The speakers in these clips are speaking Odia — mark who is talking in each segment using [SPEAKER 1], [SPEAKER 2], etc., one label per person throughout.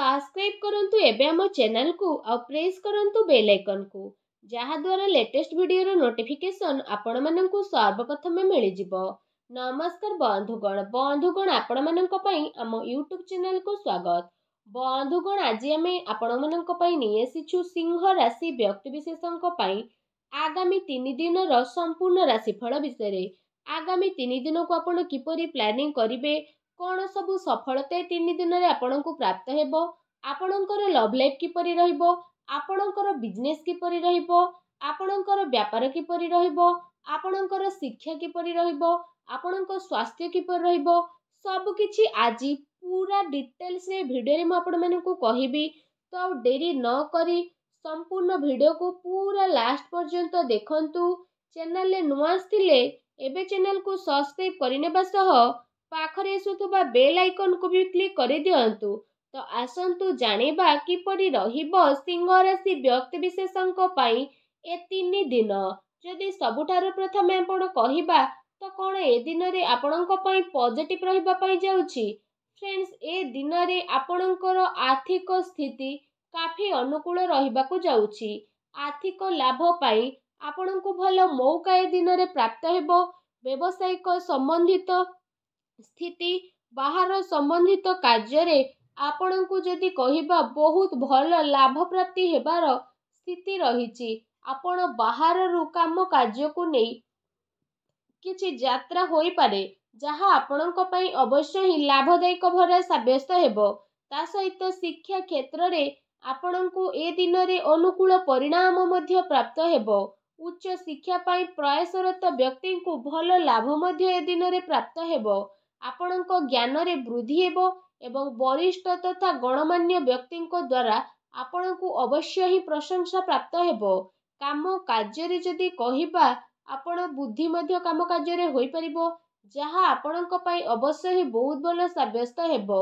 [SPEAKER 1] ସବସ୍କ୍ରାଇବ୍ କରନ୍ତୁ ଏବେ ଆମ ଚ୍ୟାନେଲକୁ ଆଉ ପ୍ରେସ୍ କରନ୍ତୁ ବେଲ୍ ଆଇକନ୍କୁ ଯାହାଦ୍ୱାରା ଲେଟେଷ୍ଟ ଭିଡ଼ିଓର ନୋଟିଫିକେସନ୍ ଆପଣମାନଙ୍କୁ ସର୍ବପ୍ରଥମେ ମିଳିଯିବ ନମସ୍କାର ବନ୍ଧୁଗଣ ବନ୍ଧୁଗଣ ଆପଣମାନଙ୍କ ପାଇଁ ଆମ ୟୁଟ୍ୟୁବ୍ ଚ୍ୟାନେଲକୁ ସ୍ୱାଗତ ବନ୍ଧୁଗଣ ଆଜି ଆମେ ଆପଣମାନଙ୍କ ପାଇଁ ନେଇ ଆସିଛୁ ସିଂହ ରାଶି ବ୍ୟକ୍ତିବିଶେଷଙ୍କ ପାଇଁ ଆଗାମୀ ତିନି ଦିନର ସମ୍ପୂର୍ଣ୍ଣ ରାଶିଫଳ ବିଷୟରେ ଆଗାମୀ ତିନି ଦିନକୁ ଆପଣ କିପରି ପ୍ଲାନିଂ କରିବେ କ'ଣ ସବୁ ସଫଳତା ଏ ତିନି ଦିନରେ ଆପଣଙ୍କୁ ପ୍ରାପ୍ତ ହେବ ଆପଣଙ୍କର ଲଭ୍ ଲାଇଫ୍ କିପରି ରହିବ ଆପଣଙ୍କର ବିଜନେସ୍ କିପରି ରହିବ ଆପଣଙ୍କର ବ୍ୟାପାର କିପରି ରହିବ ଆପଣଙ୍କର ଶିକ୍ଷା କିପରି ରହିବ ଆପଣଙ୍କ ସ୍ୱାସ୍ଥ୍ୟ କିପରି ରହିବ ସବୁକିଛି ଆଜି ପୁରା ଡିଟେଲ୍ସରେ ଭିଡ଼ିଓରେ ମୁଁ ଆପଣମାନଙ୍କୁ କହିବି ତ ଆଉ ଡେରି ନ କରି ସମ୍ପୂର୍ଣ୍ଣ ଭିଡ଼ିଓକୁ ପୁରା ଲାଷ୍ଟ ପର୍ଯ୍ୟନ୍ତ ଦେଖନ୍ତୁ ଚ୍ୟାନେଲରେ ନୂଆ ଆସିଥିଲେ ଏବେ ଚ୍ୟାନେଲକୁ ସବସ୍କ୍ରାଇବ୍ କରିନେବା ସହ ପାଖରେ ଆସୁଥିବା ବେଲ୍ ଆଇକନ୍କୁ ବି କ୍ଲିକ୍ କରିଦିଅନ୍ତୁ ତ ଆସନ୍ତୁ ଜାଣିବା କିପରି ରହିବ ସିଂହ ରାଶି ବ୍ୟକ୍ତିବିଶେଷଙ୍କ ପାଇଁ ଏ ତିନି ଦିନ ଯଦି ସବୁଠାରୁ ପ୍ରଥମେ ଆପଣ କହିବା ତ କ'ଣ ଏ ଦିନରେ ଆପଣଙ୍କ ପାଇଁ ପଜିଟିଭ୍ ରହିବା ପାଇଁ ଯାଉଛି ଫ୍ରେଣ୍ଡସ୍ ଏ ଦିନରେ ଆପଣଙ୍କର ଆର୍ଥିକ ସ୍ଥିତି କାଫି ଅନୁକୂଳ ରହିବାକୁ ଯାଉଛି ଆର୍ଥିକ ଲାଭ ପାଇଁ ଆପଣଙ୍କୁ ଭଲ ମଉକା ଏ ଦିନରେ ପ୍ରାପ୍ତ ହେବ ବ୍ୟବସାୟିକ ସମ୍ବନ୍ଧିତ ସ୍ଥିତି ବାହାର ସମ୍ବନ୍ଧିତ କାର୍ଯ୍ୟରେ ଆପଣଙ୍କୁ ଯଦି କହିବା ବହୁତ ଭଲ ଲାଭ ପ୍ରାପ୍ତି ହେବାର ସ୍ଥିତି ରହିଛି ଆପଣ ବାହାରରୁ କାମ କାର୍ଯ୍ୟକୁ ନେଇ କିଛି ଯାତ୍ରା ହୋଇପାରେ ଯାହା ଆପଣଙ୍କ ପାଇଁ ଅବଶ୍ୟ ହିଁ ଲାଭଦାୟକ ଭାବରେ ସାବ୍ୟସ୍ତ ହେବ ତା ସହିତ ଶିକ୍ଷା କ୍ଷେତ୍ରରେ ଆପଣଙ୍କୁ ଏ ଦିନରେ ଅନୁକୂଳ ପରିଣାମ ମଧ୍ୟ ପ୍ରାପ୍ତ ହେବ ଉଚ୍ଚ ଶିକ୍ଷା ପାଇଁ ପ୍ରୟାସରତ ବ୍ୟକ୍ତିଙ୍କୁ ଭଲ ଲାଭ ମଧ୍ୟ ଏ ଦିନରେ ପ୍ରାପ୍ତ ହେବ ଆପଣଙ୍କ ଜ୍ଞାନରେ ବୃଦ୍ଧି ହେବ ଏବଂ ବରିଷ୍ଠ ତଥା ଗଣମାନ୍ୟ ବ୍ୟକ୍ତିଙ୍କ ଦ୍ୱାରା ଆପଣଙ୍କୁ ଅବଶ୍ୟ ହିଁ ପ୍ରଶଂସା ପ୍ରାପ୍ତ ହେବ କାମ କାର୍ଯ୍ୟରେ ଯଦି କହିବା ଆପଣ ବୁଦ୍ଧି ମଧ୍ୟ କାମ କାର୍ଯ୍ୟରେ ହୋଇପାରିବ ଯାହା ଆପଣଙ୍କ ପାଇଁ ଅବଶ୍ୟ ହିଁ ବହୁତ ଭଲ ସାବ୍ୟସ୍ତ ହେବ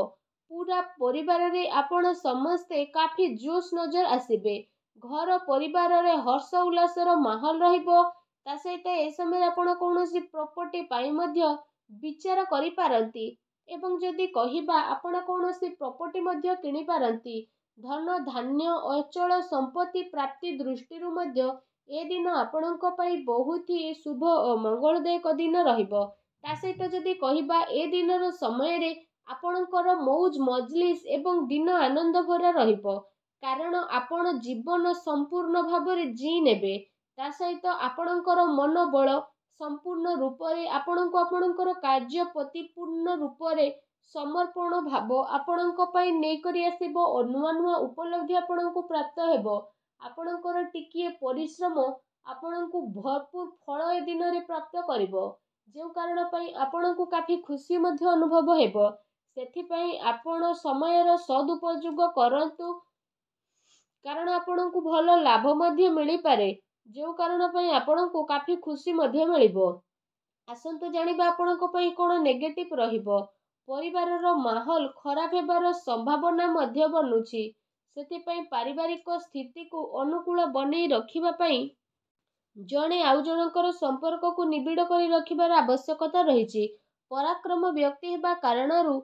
[SPEAKER 1] ପୁରା ପରିବାରରେ ଆପଣ ସମସ୍ତେ କାଫି ଜୋସ୍ ନଜର ଆସିବେ ଘର ପରିବାରରେ ହର୍ଷ ଉଲ୍ଲାସର ମାହୋଲ ରହିବ ତା ସହିତ ଏ ସମୟରେ ଆପଣ କୌଣସି ପ୍ରପର୍ଟି ପାଇଁ ମଧ୍ୟ ବିଚାର କରିପାରନ୍ତି ଏବଂ ଯଦି କହିବା ଆପଣ କୌଣସି ପ୍ରପର୍ଟି ମଧ୍ୟ କିଣିପାରନ୍ତି ଧନ ଧାନ୍ୟ ଅଚଳ ସମ୍ପତ୍ତି ପ୍ରାପ୍ତି ଦୃଷ୍ଟିରୁ ମଧ୍ୟ ଏ ଦିନ ଆପଣଙ୍କ ପାଇଁ ବହୁତ ହି ଶୁଭ ଓ ମଙ୍ଗଳଦାୟକ ଦିନ ରହିବ ତା ସହିତ ଯଦି କହିବା ଏ ଦିନର ସମୟରେ ଆପଣଙ୍କର ମଉଜ ମଜଲିସ୍ ଏବଂ ଦିନ ଆନନ୍ଦ ଭରା ରହିବ କାରଣ ଆପଣ ଜୀବନ ସମ୍ପୂର୍ଣ୍ଣ ଭାବରେ ଜିଇ ନେବେ ତା ସହିତ ଆପଣଙ୍କର ମନୋବଳ ସମ୍ପୂର୍ଣ୍ଣ ରୂପରେ ଆପଣଙ୍କୁ ଆପଣଙ୍କର କାର୍ଯ୍ୟ ପ୍ରତିପୂର୍ଣ୍ଣ ରୂପରେ ସମର୍ପଣ ଭାବ ଆପଣଙ୍କ ପାଇଁ ନେଇକରି ଆସିବ ଓ ନୂଆ ନୂଆ ଉପଲବ୍ଧି ଆପଣଙ୍କୁ ପ୍ରାପ୍ତ ହେବ ଆପଣଙ୍କର ଟିକିଏ ପରିଶ୍ରମ ଆପଣଙ୍କୁ ଭରପୁର ଫଳ ଏ ଦିନରେ ପ୍ରାପ୍ତ କରିବ ଯେଉଁ କାରଣ ପାଇଁ ଆପଣଙ୍କୁ କାଫି ଖୁସି ମଧ୍ୟ ଅନୁଭବ ହେବ ସେଥିପାଇଁ ଆପଣ ସମୟର ସଦୁପଯୋଗ କରନ୍ତୁ କାରଣ ଆପଣଙ୍କୁ ଭଲ ଲାଭ ମଧ୍ୟ ମିଳିପାରେ ଯେଉଁ କାରଣ ପାଇଁ ଆପଣଙ୍କୁ କାଫି ଖୁସି ମଧ୍ୟ ମିଳିବ ଆସନ୍ତୁ ଜାଣିବା ଆପଣଙ୍କ ପାଇଁ କ'ଣ ନେଗେଟିଭ୍ ରହିବ ପରିବାରର ମାହୋଲ ଖରାପ ହେବାର ସମ୍ଭାବନା ମଧ୍ୟ ବନୁଛି ସେଥିପାଇଁ ପାରିବାରିକ ସ୍ଥିତିକୁ ଅନୁକୂଳ ବନେଇ ରଖିବା ପାଇଁ ଜଣେ ଆଉ ଜଣଙ୍କର ସମ୍ପର୍କକୁ ନିବିଡ଼ କରି ରଖିବାର ଆବଶ୍ୟକତା ରହିଛି ପରାକ୍ରମ ବ୍ୟକ୍ତି ହେବା କାରଣରୁ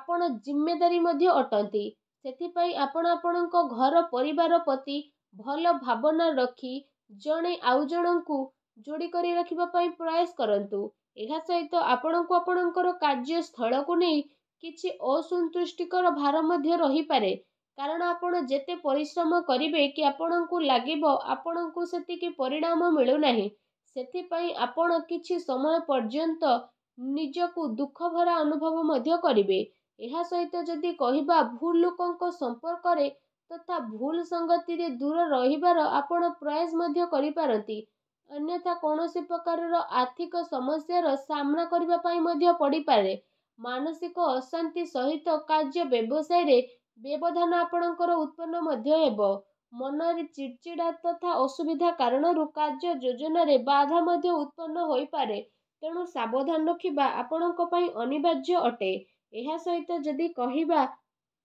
[SPEAKER 1] ଆପଣ ଜିମ୍ମେଦାରୀ ମଧ୍ୟ ଅଟନ୍ତି ସେଥିପାଇଁ ଆପଣ ଆପଣଙ୍କ ଘର ପରିବାର ପ୍ରତି ଭଲ ଭାବନା ରଖି ଜଣେ ଆଉ ଜଣଙ୍କୁ ଯୋଡ଼ି କରି ରଖିବା ପାଇଁ ପ୍ରୟାସ କରନ୍ତୁ ଏହା ସହିତ ଆପଣଙ୍କୁ ଆପଣଙ୍କର କାର୍ଯ୍ୟସ୍ଥଳକୁ ନେଇ କିଛି ଅସନ୍ତୁଷ୍ଟିକର ଭାର ମଧ୍ୟ ରହିପାରେ କାରଣ ଆପଣ ଯେତେ ପରିଶ୍ରମ କରିବେ କି ଆପଣଙ୍କୁ ଲାଗିବ ଆପଣଙ୍କୁ ସେତିକି ପରିଣାମ ମିଳୁନାହିଁ ସେଥିପାଇଁ ଆପଣ କିଛି ସମୟ ପର୍ଯ୍ୟନ୍ତ ନିଜକୁ ଦୁଃଖ ଭରା ଅନୁଭବ ମଧ୍ୟ କରିବେ ଏହା ସହିତ ଯଦି କହିବା ଭୁଲ ଲୋକଙ୍କ ସମ୍ପର୍କରେ ତଥା ଭୁଲ ସଙ୍ଗତିରେ ଦୂର ରହିବାର ଆପଣ ପ୍ରୟାସ ମଧ୍ୟ କରିପାରନ୍ତି ଅନ୍ୟଥା କୌଣସି ପ୍ରକାରର ଆର୍ଥିକ ସମସ୍ୟାର ସାମ୍ନା କରିବା ପାଇଁ ମଧ୍ୟ ପଡ଼ିପାରେ ମାନସିକ ଅଶାନ୍ତି ସହିତ କାର୍ଯ୍ୟ ବ୍ୟବସାୟରେ ବ୍ୟବଧାନ ଆପଣଙ୍କର ଉତ୍ପନ୍ନ ମଧ୍ୟ ହେବ ମନରେ ଚିଡ଼ଚିଡ଼ା ତଥା ଅସୁବିଧା କାରଣରୁ କାର୍ଯ୍ୟ ଯୋଜନାରେ ବାଧା ମଧ୍ୟ ଉତ୍ପନ୍ନ ହୋଇପାରେ ତେଣୁ ସାବଧାନ ରଖିବା ଆପଣଙ୍କ ପାଇଁ ଅନିବାର୍ଯ୍ୟ ଅଟେ ଏହା ସହିତ ଯଦି କହିବା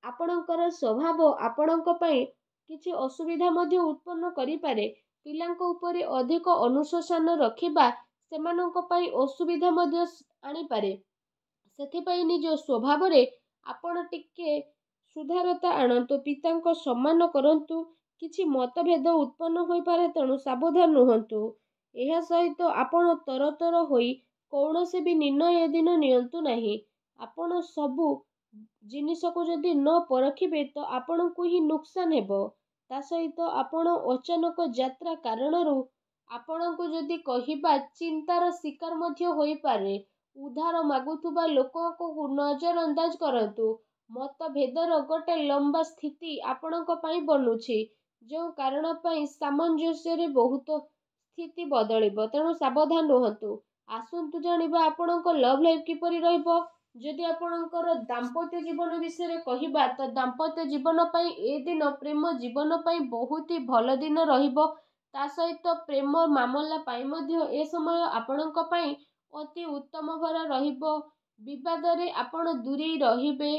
[SPEAKER 1] ଆପଣଙ୍କର ସ୍ୱଭାବ ଆପଣଙ୍କ ପାଇଁ କିଛି ଅସୁବିଧା ମଧ୍ୟ ଉତ୍ପନ୍ନ କରିପାରେ ପିଲାଙ୍କ ଉପରେ ଅଧିକ ଅନୁଶାସନ ରଖିବା ସେମାନଙ୍କ ପାଇଁ ଅସୁବିଧା ମଧ୍ୟ ଆଣିପାରେ ସେଥିପାଇଁ ନିଜ ସ୍ୱଭାବରେ ଆପଣ ଟିକେ ସୁଧାରତା ଆଣନ୍ତୁ ପିତାଙ୍କ ସମ୍ମାନ କରନ୍ତୁ କିଛି ମତଭେଦ ଉତ୍ପନ୍ନ ହୋଇପାରେ ତେଣୁ ସାବଧାନ ରୁହନ୍ତୁ ଏହା ସହିତ ଆପଣ ତରତର ହୋଇ କୌଣସି ବି ନିର୍ଣ୍ଣୟ ଦିନ ନିଅନ୍ତୁ ନାହିଁ ଆପଣ ସବୁ ଜିନିଷକୁ ଯଦି ନ ପରଖିବେ ତ ଆପଣଙ୍କୁ ହିଁ ନୁକସାନ ହେବ ତା ସହିତ ଆପଣ ଅଚାନକ ଯାତ୍ରା କାରଣରୁ ଆପଣଙ୍କୁ ଯଦି କହିବା ଚିନ୍ତାର ଶିକାର ମଧ୍ୟ ହୋଇପାରେ ଉଦ୍ଧାର ମାଗୁଥିବା ଲୋକଙ୍କୁ ନଜର ଅନ୍ଦାଜ କରନ୍ତୁ ମତଭେଦର ଗୋଟେ ଲମ୍ବା ସ୍ଥିତି ଆପଣଙ୍କ ପାଇଁ ବନୁଛି ଯେଉଁ କାରଣ ପାଇଁ ସାମଞ୍ଜସ୍ୟରେ ବହୁତ ସ୍ଥିତି ବଦଳିବ ତେଣୁ ସାବଧାନ ରୁହନ୍ତୁ ଆସନ୍ତୁ ଜାଣିବା ଆପଣଙ୍କ ଲଭ୍ ଲାଇଫ୍ କିପରି ରହିବ ଯଦି ଆପଣଙ୍କର ଦାମ୍ପତ୍ୟ ଜୀବନ ବିଷୟରେ କହିବା ତ ଦାମ୍ପତ୍ୟ ଜୀବନ ପାଇଁ ଏ ଦିନ ପ୍ରେମ ଜୀବନ ପାଇଁ ବହୁତ ହି ଭଲ ଦିନ ରହିବ ତା ସହିତ ପ୍ରେମ ମାମଲା ପାଇଁ ମଧ୍ୟ ଏ ସମୟ ଆପଣଙ୍କ ପାଇଁ ଅତି ଉତ୍ତମ ଭର ରହିବ ବିବାଦରେ ଆପଣ ଦୂରେଇ ରହିବେ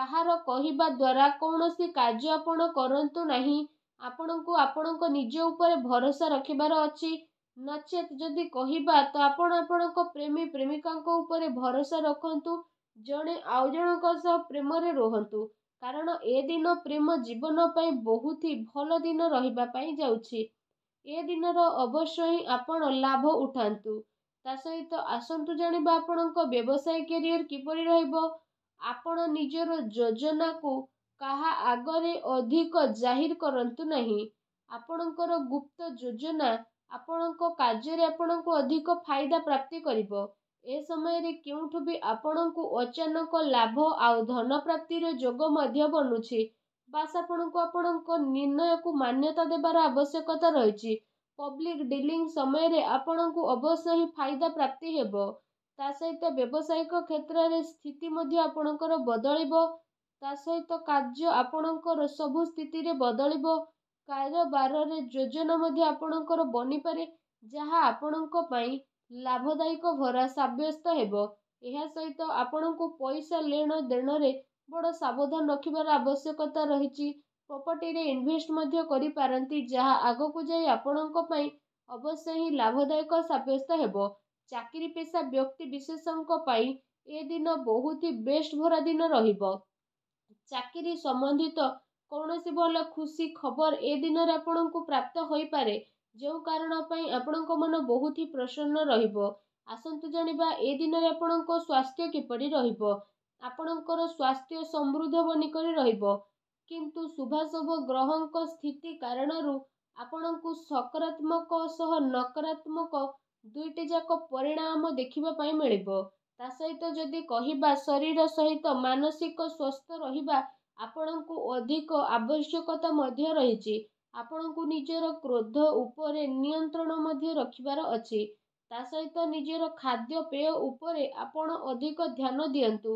[SPEAKER 1] କାହାର କହିବା ଦ୍ୱାରା କୌଣସି କାର୍ଯ୍ୟ ଆପଣ କରନ୍ତୁ ନାହିଁ ଆପଣଙ୍କୁ ଆପଣଙ୍କ ନିଜ ଉପରେ ଭରସା ରଖିବାର ଅଛି ନଚେତ୍ ଯଦି କହିବା ତ ଆପଣ ଆପଣଙ୍କ ପ୍ରେମୀ ପ୍ରେମିକାଙ୍କ ଉପରେ ଭରସା ରଖନ୍ତୁ ଜଣେ ଆଉ ଜଣଙ୍କ ସହ ପ୍ରେମରେ ରୁହନ୍ତୁ କାରଣ ଏ ଦିନ ପ୍ରେମ ଜୀବନ ପାଇଁ ବହୁତ ହି ଭଲ ଦିନ ରହିବା ପାଇଁ ଯାଉଛି ଏ ଦିନର ଅବଶ୍ୟ ହିଁ ଆପଣ ଲାଭ ଉଠାନ୍ତୁ ତା ସହିତ ଆସନ୍ତୁ ଜାଣିବା ଆପଣଙ୍କ ବ୍ୟବସାୟ କ୍ୟାରିୟର କିପରି ରହିବ ଆପଣ ନିଜର ଯୋଜନାକୁ କାହା ଆଗରେ ଅଧିକ ଜାହିର କରନ୍ତୁ ନାହିଁ ଆପଣଙ୍କର ଗୁପ୍ତ ଯୋଜନା ଆପଣଙ୍କ କାର୍ଯ୍ୟରେ ଆପଣଙ୍କୁ ଅଧିକ ଫାଇଦା ପ୍ରାପ୍ତି କରିବ ଏ ସମୟରେ କେଉଁଠୁ ବି ଆପଣଙ୍କୁ ଅଚାନକ ଲାଭ ଆଉ ଧନ ପ୍ରାପ୍ତିର ଯୋଗ ମଧ୍ୟ ବନୁଛି ବାସ୍ ଆପଣଙ୍କୁ ଆପଣଙ୍କ ନିର୍ଣ୍ଣୟକୁ ମାନ୍ୟତା ଦେବାର ଆବଶ୍ୟକତା ରହିଛି ପବ୍ଲିକ୍ ଡିଲିଂ ସମୟରେ ଆପଣଙ୍କୁ ଅବଶ୍ୟ ହିଁ ଫାଇଦା ପ୍ରାପ୍ତି ହେବ ତା ସହିତ ବ୍ୟବସାୟିକ କ୍ଷେତ୍ରରେ ସ୍ଥିତି ମଧ୍ୟ ଆପଣଙ୍କର ବଦଳିବ ତା ସହିତ କାର୍ଯ୍ୟ ଆପଣଙ୍କର ସବୁ ସ୍ଥିତିରେ ବଦଳିବ କାରବାରରେ ଯୋଜନା ମଧ୍ୟ ଆପଣଙ୍କର ବନିପାରେ ଯାହା ଆପଣଙ୍କ ପାଇଁ ଲାଭଦାୟକ ଭରା ସାବ୍ୟସ୍ତ ହେବ ଏହା ସହିତ ଆପଣଙ୍କୁ ପଇସା ନେଣ ଦେଣରେ ବଡ଼ ସାବଧାନ ରଖିବାର ଆବଶ୍ୟକତା ରହିଛି ପ୍ରପର୍ଟିରେ ଇନଭେଷ୍ଟ ମଧ୍ୟ କରିପାରନ୍ତି ଯାହା ଆଗକୁ ଯାଇ ଆପଣଙ୍କ ପାଇଁ ଅବଶ୍ୟ ହିଁ ଲାଭଦାୟକ ସାବ୍ୟସ୍ତ ହେବ ଚାକିରି ପେଶା ବ୍ୟକ୍ତି ବିଶେଷଙ୍କ ପାଇଁ ଏ ଦିନ ବହୁତ ହି ବେଷ୍ଟ ଭରା ଦିନ ରହିବ ଚାକିରି ସମ୍ବନ୍ଧିତ କୌଣସି ଭଲ ଖୁସି ଖବର ଏ ଦିନରେ ଆପଣଙ୍କୁ ପ୍ରାପ୍ତ ହୋଇପାରେ ଯେଉଁ କାରଣ ପାଇଁ ଆପଣଙ୍କ ମନ ବହୁତ ହିଁ ପ୍ରସନ୍ନ ରହିବ ଆସନ୍ତୁ ଜାଣିବା ଏ ଦିନରେ ଆପଣଙ୍କ ସ୍ୱାସ୍ଥ୍ୟ କିପରି ରହିବ ଆପଣଙ୍କର ସ୍ୱାସ୍ଥ୍ୟ ସମୃଦ୍ଧ ବନିକରି ରହିବ କିନ୍ତୁ ଶୁଭାଶୁଭ ଗ୍ରହଙ୍କ ସ୍ଥିତି କାରଣରୁ ଆପଣଙ୍କୁ ସକାରାତ୍ମକ ସହ ନକାରାତ୍ମକ ଦୁଇଟି ଯାକ ପରିଣାମ ଦେଖିବା ପାଇଁ ମିଳିବ ତା ସହିତ ଯଦି କହିବା ଶରୀର ସହିତ ମାନସିକ ସ୍ୱସ୍ଥ ରହିବା ଆପଣଙ୍କୁ ଅଧିକ ଆବଶ୍ୟକତା ମଧ୍ୟ ରହିଛି ଆପଣଙ୍କୁ ନିଜର କ୍ରୋଧ ଉପରେ ନିୟନ୍ତ୍ରଣ ମଧ୍ୟ ରଖିବାର ଅଛି ତା ସହିତ ନିଜର ଖାଦ୍ୟପେୟ ଉପରେ ଆପଣ ଅଧିକ ଧ୍ୟାନ ଦିଅନ୍ତୁ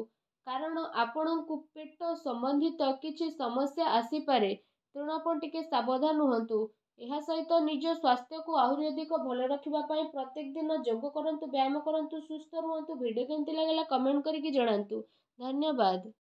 [SPEAKER 1] କାରଣ ଆପଣଙ୍କୁ ପେଟ ସମ୍ବନ୍ଧିତ କିଛି ସମସ୍ୟା ଆସିପାରେ ତେଣୁ ଆପଣ ଟିକେ ସାବଧାନ ହୁଅନ୍ତୁ ଏହା ସହିତ ନିଜ ସ୍ୱାସ୍ଥ୍ୟକୁ ଆହୁରି ଅଧିକ ଭଲ ରଖିବା ପାଇଁ ପ୍ରତ୍ୟେକ ଦିନ ଯୋଗ କରନ୍ତୁ ବ୍ୟାୟାମ କରନ୍ତୁ ସୁସ୍ଥ ରୁହନ୍ତୁ ଭିଡ଼ିଓ କେମିତି ଲାଗିଲା କମେଣ୍ଟ କରିକି ଜଣାନ୍ତୁ ଧନ୍ୟବାଦ